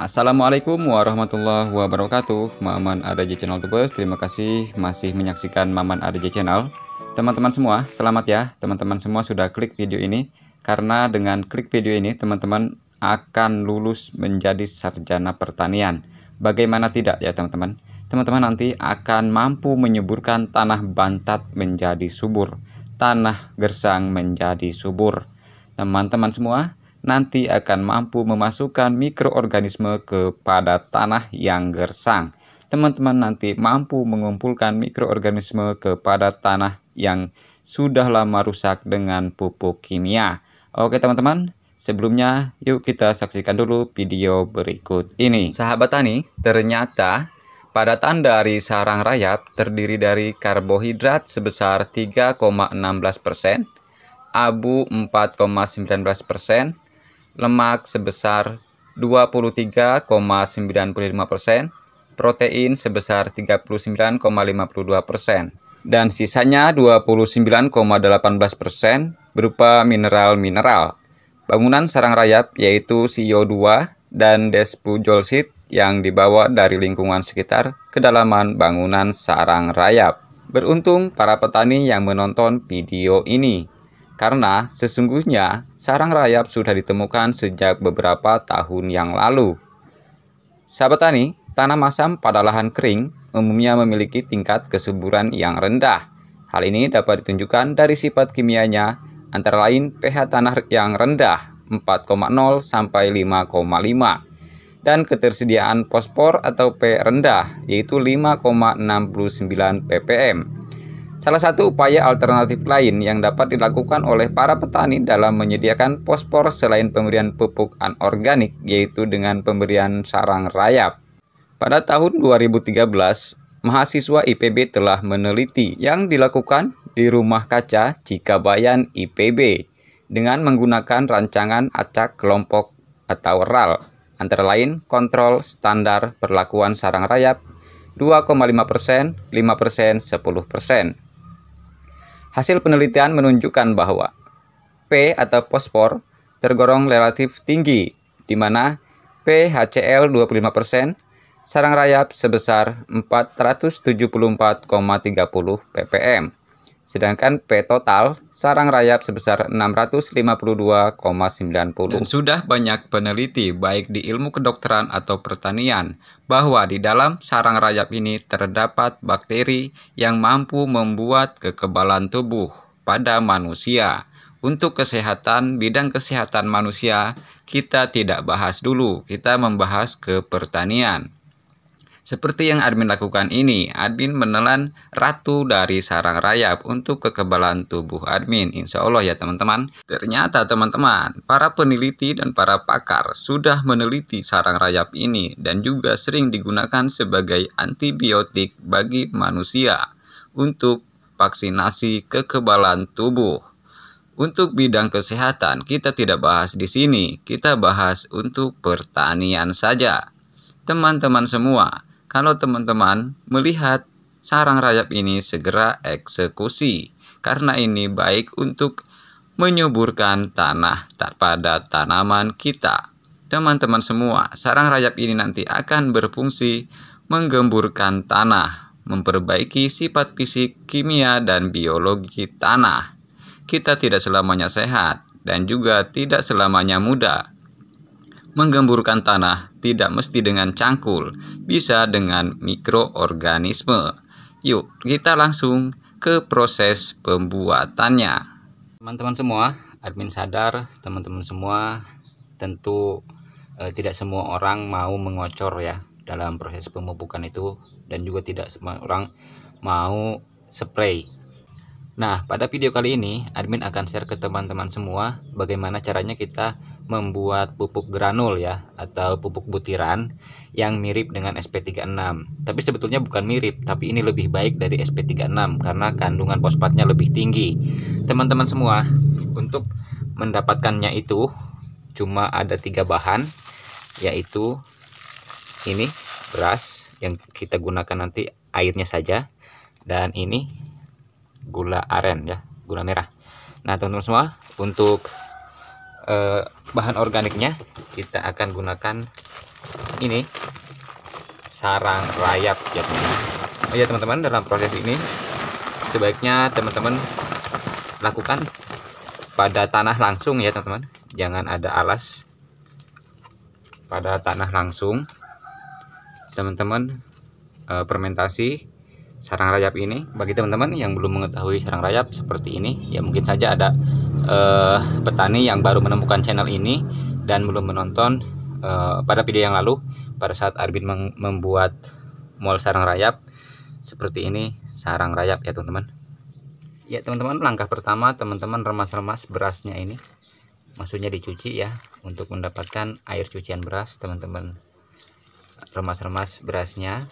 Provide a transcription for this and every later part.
Assalamualaikum warahmatullahi wabarakatuh Maman ADJ Channel Tubes Terima kasih masih menyaksikan Maman ADJ Channel Teman-teman semua, selamat ya Teman-teman semua sudah klik video ini Karena dengan klik video ini Teman-teman akan lulus menjadi sarjana pertanian Bagaimana tidak ya teman-teman Teman-teman nanti akan mampu menyuburkan tanah bantat menjadi subur Tanah gersang menjadi subur Teman-teman semua, nanti akan mampu memasukkan mikroorganisme kepada tanah yang gersang. Teman-teman nanti mampu mengumpulkan mikroorganisme kepada tanah yang sudah lama rusak dengan pupuk kimia. Oke teman-teman, sebelumnya yuk kita saksikan dulu video berikut ini. Sahabat tani, ternyata pada tanda dari sarang rayap terdiri dari karbohidrat sebesar 3,16%, abu 4,19%, lemak sebesar 23,95%, protein sebesar 39,52%, dan sisanya 29,18% berupa mineral-mineral. Bangunan sarang rayap yaitu CO2 dan despujolsit yang dibawa dari lingkungan sekitar kedalaman bangunan sarang rayap. Beruntung para petani yang menonton video ini. Karena sesungguhnya sarang rayap sudah ditemukan sejak beberapa tahun yang lalu. Sahabat tani, tanah asam pada lahan kering umumnya memiliki tingkat kesuburan yang rendah. Hal ini dapat ditunjukkan dari sifat kimianya, antara lain pH tanah yang rendah 4,0 sampai 5,5 dan ketersediaan fosfor atau P rendah yaitu 5,69 ppm. Salah satu upaya alternatif lain yang dapat dilakukan oleh para petani dalam menyediakan fosfor selain pemberian pupuk anorganik yaitu dengan pemberian sarang rayap. Pada tahun 2013, mahasiswa IPB telah meneliti yang dilakukan di rumah kaca Cikabayan IPB dengan menggunakan rancangan acak kelompok atau RAL antara lain kontrol standar perlakuan sarang rayap 2,5%, 5%, 10%. Hasil penelitian menunjukkan bahwa P atau fosfor tergolong relatif tinggi, di mana PHCl 25%, sarang rayap sebesar 474,30 ppm Sedangkan P total sarang rayap sebesar 652,90. Dan sudah banyak peneliti baik di ilmu kedokteran atau pertanian bahwa di dalam sarang rayap ini terdapat bakteri yang mampu membuat kekebalan tubuh pada manusia. Untuk kesehatan, bidang kesehatan manusia kita tidak bahas dulu, kita membahas ke pertanian. Seperti yang admin lakukan ini, admin menelan ratu dari sarang rayap untuk kekebalan tubuh admin. Insya Allah ya teman-teman. Ternyata teman-teman, para peneliti dan para pakar sudah meneliti sarang rayap ini dan juga sering digunakan sebagai antibiotik bagi manusia untuk vaksinasi kekebalan tubuh. Untuk bidang kesehatan, kita tidak bahas di sini, kita bahas untuk pertanian saja. Teman-teman semua, kalau teman-teman melihat sarang rayap ini segera eksekusi karena ini baik untuk menyuburkan tanah pada tanaman kita. Teman-teman semua, sarang rayap ini nanti akan berfungsi menggemburkan tanah, memperbaiki sifat fisik, kimia, dan biologi tanah. Kita tidak selamanya sehat dan juga tidak selamanya muda. Menggemburkan tanah tidak mesti dengan cangkul, bisa dengan mikroorganisme. Yuk, kita langsung ke proses pembuatannya. Teman-teman semua, admin sadar teman-teman semua tentu e, tidak semua orang mau mengocor ya dalam proses pemupukan itu dan juga tidak semua orang mau spray Nah, pada video kali ini, admin akan share ke teman-teman semua bagaimana caranya kita membuat pupuk granul ya atau pupuk butiran yang mirip dengan SP36. Tapi sebetulnya bukan mirip, tapi ini lebih baik dari SP36 karena kandungan fosfatnya lebih tinggi. Teman-teman semua, untuk mendapatkannya itu cuma ada tiga bahan yaitu ini beras yang kita gunakan nanti airnya saja dan ini gula aren ya, gula merah. Nah, teman-teman semua, untuk eh, bahan organiknya kita akan gunakan ini sarang rayap ya teman-teman oh ya teman-teman dalam proses ini sebaiknya teman-teman lakukan pada tanah langsung ya teman-teman jangan ada alas pada tanah langsung teman-teman eh, fermentasi sarang rayap ini bagi teman-teman yang belum mengetahui sarang rayap seperti ini ya mungkin saja ada uh, petani yang baru menemukan channel ini dan belum menonton uh, pada video yang lalu pada saat Arbin membuat mol sarang rayap seperti ini sarang rayap ya teman-teman ya teman-teman langkah pertama teman-teman remas-remas berasnya ini maksudnya dicuci ya untuk mendapatkan air cucian beras teman-teman remas-remas berasnya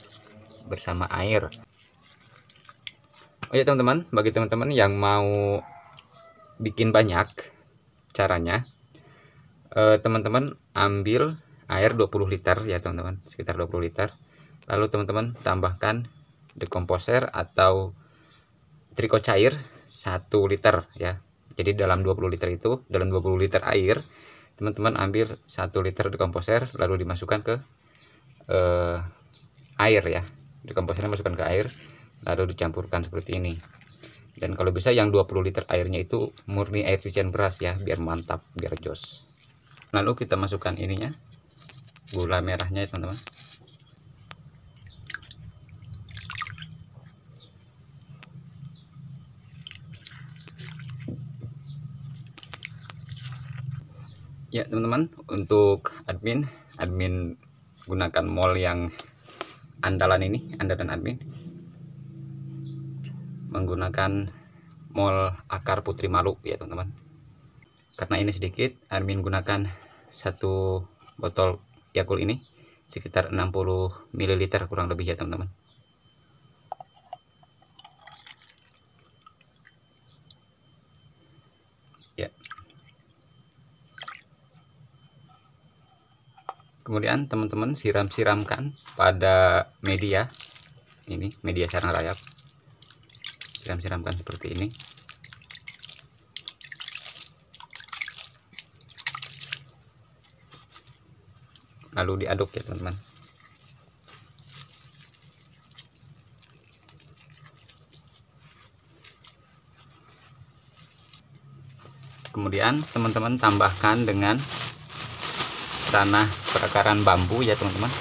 bersama air oh ya teman-teman bagi teman-teman yang mau bikin banyak caranya eh, teman-teman eh, ambil air 20 liter ya teman-teman sekitar 20 liter lalu teman-teman tambahkan dekomposer atau triko cair 1 liter ya jadi dalam 20 liter itu dalam 20 liter air teman-teman ambil 1 liter dekomposer lalu dimasukkan ke eh, air ya dekomposernya masukkan ke air lalu dicampurkan seperti ini dan kalau bisa yang 20 liter airnya itu murni air cucian beras ya biar mantap biar jos lalu kita masukkan ininya gula merahnya ya teman-teman ya teman-teman untuk admin admin gunakan mol yang andalan ini andalan admin menggunakan mol akar putri malu ya teman-teman karena ini sedikit Armin gunakan satu botol Yakult ini sekitar 60 ml kurang lebih ya teman-teman ya kemudian teman-teman siram-siramkan pada media ini media sarang rayap siram-siramkan seperti ini lalu diaduk ya teman-teman kemudian teman-teman tambahkan dengan tanah perakaran bambu ya teman-teman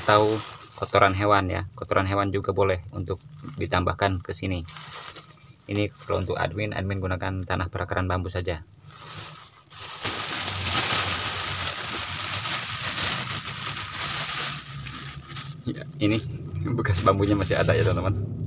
atau kotoran hewan ya kotoran hewan juga boleh untuk ditambahkan ke sini ini kalau untuk admin admin gunakan tanah perakaran bambu saja ya, ini bekas bambunya masih ada ya teman-teman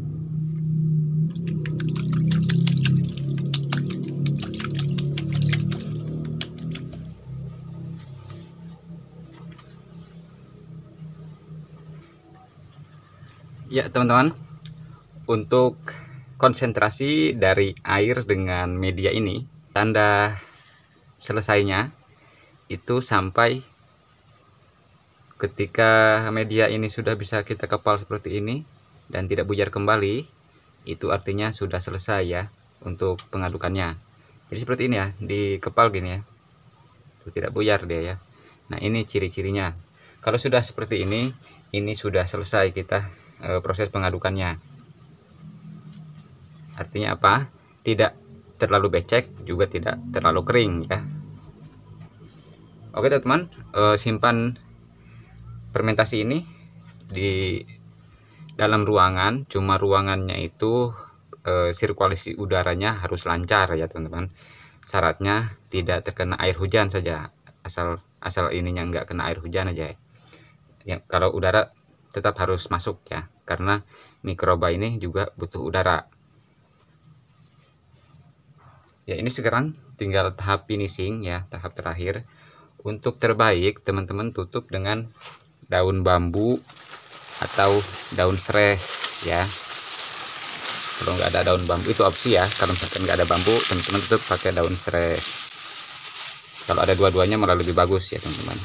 Ya teman-teman, untuk konsentrasi dari air dengan media ini, tanda selesainya itu sampai ketika media ini sudah bisa kita kepal seperti ini dan tidak bujar kembali, itu artinya sudah selesai ya untuk pengadukannya. Jadi seperti ini ya, di kepal gini ya. Itu tidak buyar dia ya. Nah ini ciri-cirinya. Kalau sudah seperti ini, ini sudah selesai kita e, proses pengadukannya artinya apa tidak terlalu becek juga tidak terlalu kering ya oke teman-teman e, simpan fermentasi ini di dalam ruangan cuma ruangannya itu e, sirkulasi udaranya harus lancar ya teman-teman syaratnya tidak terkena air hujan saja asal asal ininya nggak kena air hujan aja ya, ya kalau udara tetap harus masuk ya karena mikroba ini juga butuh udara ya ini sekarang tinggal tahap finishing ya tahap terakhir untuk terbaik teman-teman tutup dengan daun bambu atau daun serai ya kalau nggak ada daun bambu itu opsi ya kalau misalkan nggak ada bambu teman-teman tutup pakai daun serai kalau ada dua-duanya malah lebih bagus ya teman-teman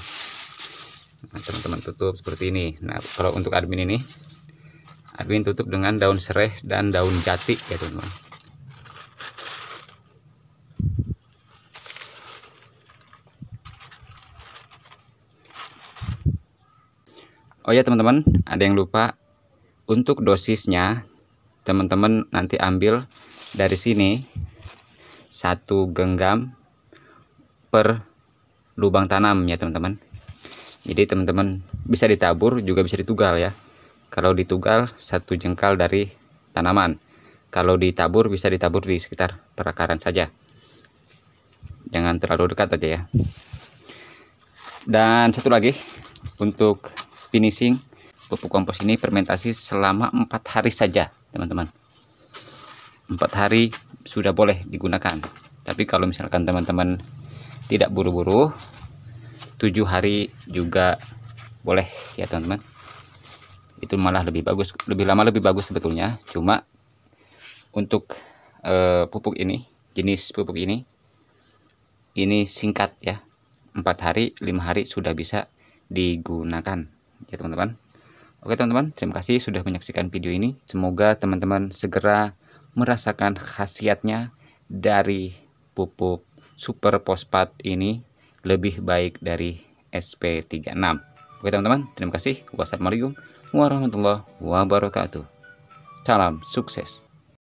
teman-teman tutup seperti ini nah kalau untuk admin ini admin tutup dengan daun serai dan daun jati ya teman-teman Oh ya teman-teman ada yang lupa untuk dosisnya teman-teman nanti ambil dari sini satu genggam per lubang tanam ya teman-teman jadi teman-teman bisa ditabur juga bisa ditugal ya kalau ditugal satu jengkal dari tanaman kalau ditabur bisa ditabur di sekitar perakaran saja jangan terlalu dekat aja ya dan satu lagi untuk finishing pupuk kompos ini fermentasi selama empat hari saja teman-teman empat -teman. hari sudah boleh digunakan tapi kalau misalkan teman-teman tidak buru-buru tujuh hari juga boleh ya teman-teman itu malah lebih bagus lebih lama lebih bagus sebetulnya cuma untuk e, pupuk ini jenis pupuk ini ini singkat ya empat hari lima hari sudah bisa digunakan ya teman-teman Oke teman-teman, terima kasih sudah menyaksikan video ini. Semoga teman-teman segera merasakan khasiatnya dari pupuk super pospat ini lebih baik dari SP36. Oke teman-teman, terima kasih. Wassalamualaikum warahmatullahi wabarakatuh. Salam sukses.